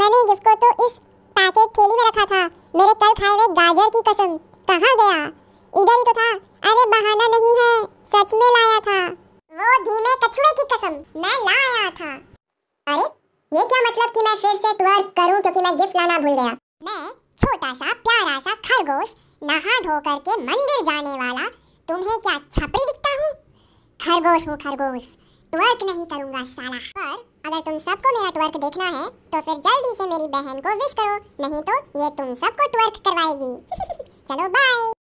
मैंने गिफ्ट को तो इस पैकेट थैली में रखा था मेरे कल खाए हुए गाजर की कसम कहां गया इधर ही तो था अरे बहाना नहीं है सच में लाया था वो धीमे कछुए की कसम मैं ला आया था अरे ये क्या मतलब कि मैं फिर से टूर करूं क्योंकि मैं गिफ्ट लाना भूल गया मैं छोटा सा प्यारा सा खरगोश नहा धो करके मंदिर जाने वाला तुम्हें क्या छपरी दिखता हूँ खरगोश हूँ खरगोश ट्वर्क नहीं करूंगा साला पर अगर तुम सबको मेरा ट्वर्क देखना है तो फिर जल्दी से मेरी बहन को विश करो नहीं तो ये तुम सबको ट्वर्क करवाएगी चलो बाय